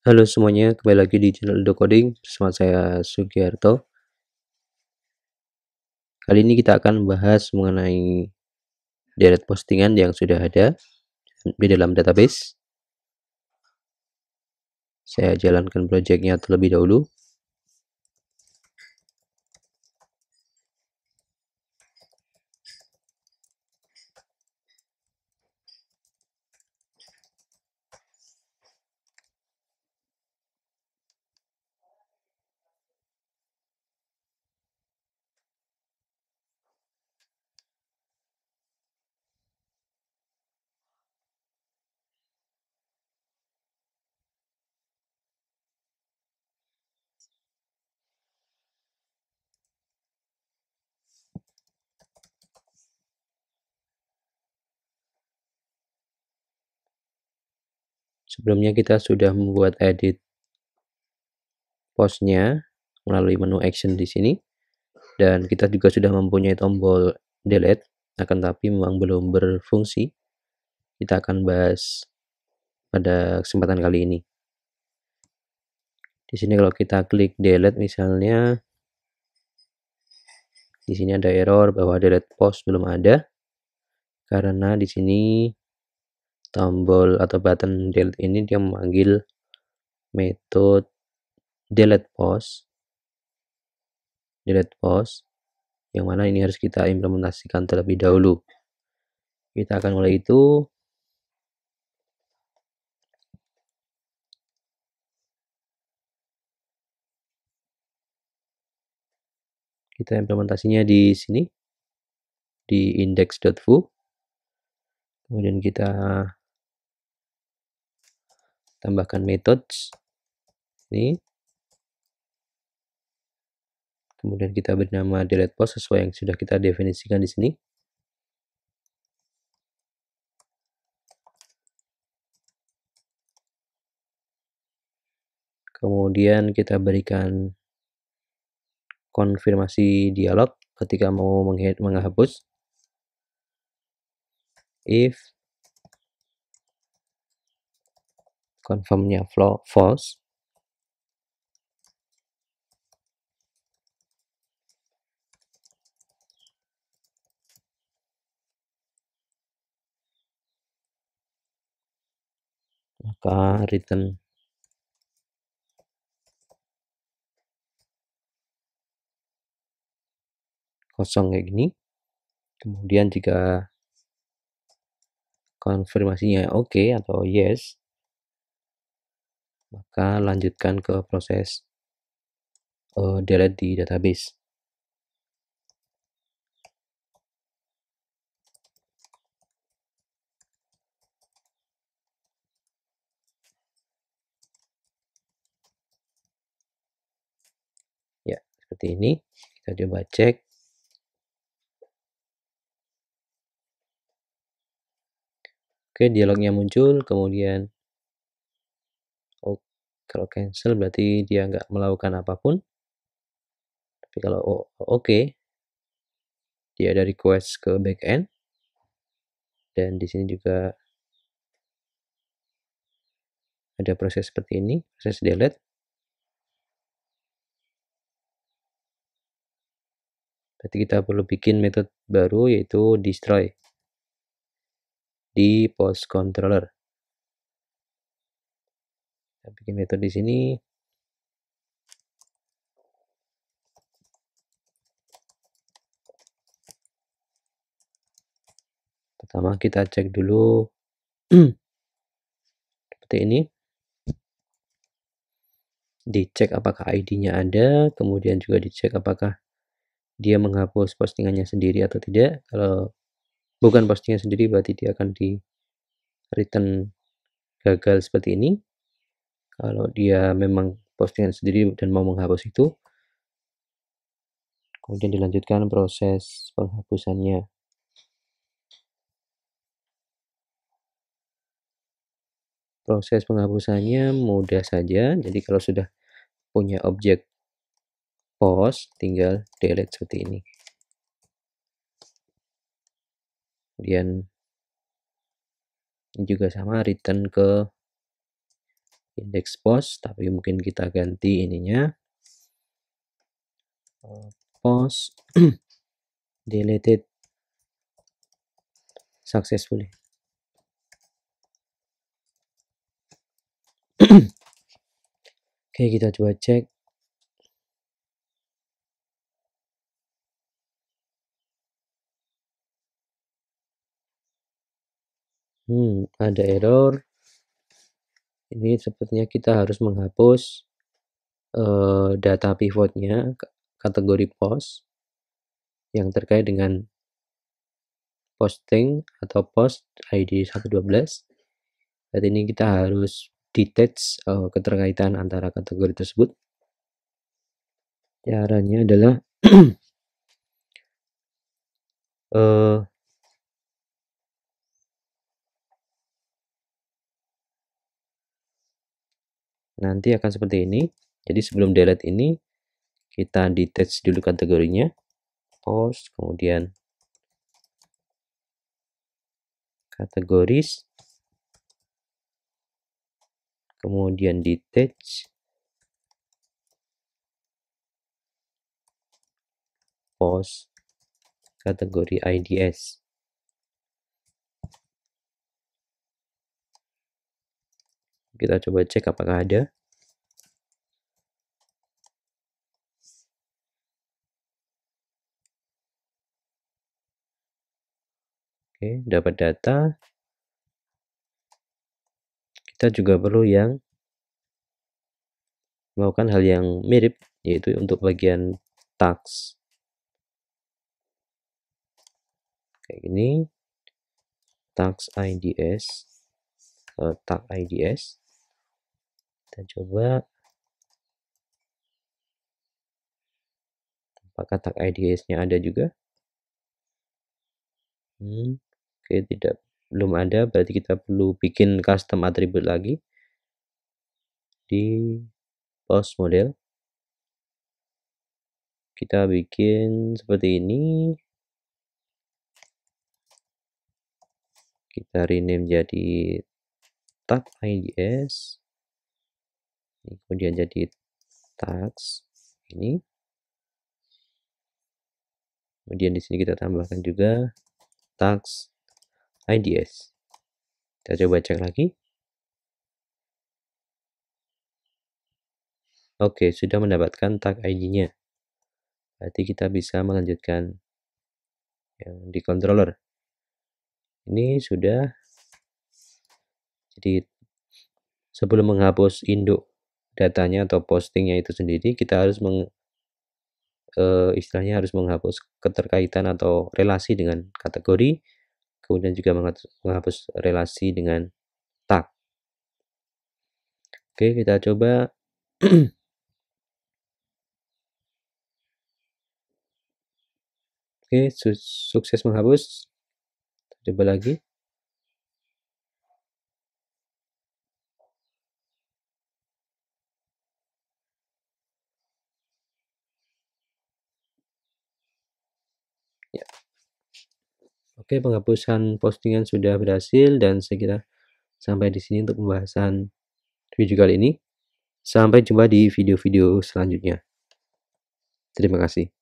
Halo semuanya, kembali lagi di channel Edo Coding bersama saya Sugiharto. Kali ini kita akan membahas mengenai deret postingan yang sudah ada di dalam database. Saya jalankan projectnya terlebih dahulu. Sebelumnya kita sudah membuat edit postnya melalui menu action di sini dan kita juga sudah mempunyai tombol delete akan tapi memang belum berfungsi kita akan bahas pada kesempatan kali ini di sini kalau kita klik delete misalnya di sini ada error bahwa delete post belum ada karena di sini tombol atau button delete ini dia memanggil metode delete post delete post yang mana ini harus kita implementasikan terlebih dahulu kita akan mulai itu kita implementasinya di sini di index.foo kemudian kita tambahkan methods ini kemudian kita bernama delete post sesuai yang sudah kita definisikan di sini kemudian kita berikan konfirmasi dialog ketika mau menghapus if confirmnya false maka return kosong kayak gini kemudian jika konfirmasinya oke okay atau yes maka lanjutkan ke proses uh, delete di database. Ya, seperti ini. Kita coba cek. Oke, dialognya muncul, kemudian kalau cancel berarti dia nggak melakukan apapun. Tapi kalau oke, okay, dia ada request ke backend. Dan di sini juga ada proses seperti ini, proses delete. Berarti kita perlu bikin metode baru yaitu destroy di post controller kita bikin metode di sini pertama kita cek dulu seperti ini dicek apakah ID-nya ada kemudian juga dicek apakah dia menghapus postingannya sendiri atau tidak kalau bukan postingnya sendiri berarti dia akan di return gagal seperti ini kalau dia memang postingan sendiri dan mau menghapus itu kemudian dilanjutkan proses penghapusannya proses penghapusannya mudah saja jadi kalau sudah punya objek post tinggal delete seperti ini kemudian juga sama return ke index post tapi mungkin kita ganti ininya post deleted successfully oke kita coba cek hmm ada error ini sepertinya kita harus menghapus uh, data pivotnya kategori post yang terkait dengan posting atau post ID 112 berarti ini kita harus detach uh, keterkaitan antara kategori tersebut caranya adalah uh, nanti akan seperti ini jadi sebelum delete ini kita detach dulu kategorinya post kemudian kategoris kemudian detach post kategori IDS Kita coba cek apakah ada. Oke, dapat data. Kita juga perlu yang melakukan hal yang mirip, yaitu untuk bagian tax. Kayak gini, tax IDS, uh, eh, tag IDS kita coba apakah tag IDS nya ada juga hmm, oke okay, tidak belum ada berarti kita perlu bikin custom atribut lagi di post model kita bikin seperti ini kita rename jadi tag IDS kemudian jadi touch ini kemudian di sini kita tambahkan juga touch IDS kita coba cek lagi Oke, sudah mendapatkan tag ID-nya. Berarti kita bisa melanjutkan yang di controller. Ini sudah. Jadi sebelum menghapus induk datanya atau postingnya itu sendiri kita harus meng, e, istilahnya harus menghapus keterkaitan atau relasi dengan kategori kemudian juga menghapus relasi dengan tag oke kita coba oke sukses menghapus coba lagi Oke, penghapusan postingan sudah berhasil dan saya kira sampai di sini untuk pembahasan video kali ini. Sampai jumpa di video-video selanjutnya. Terima kasih.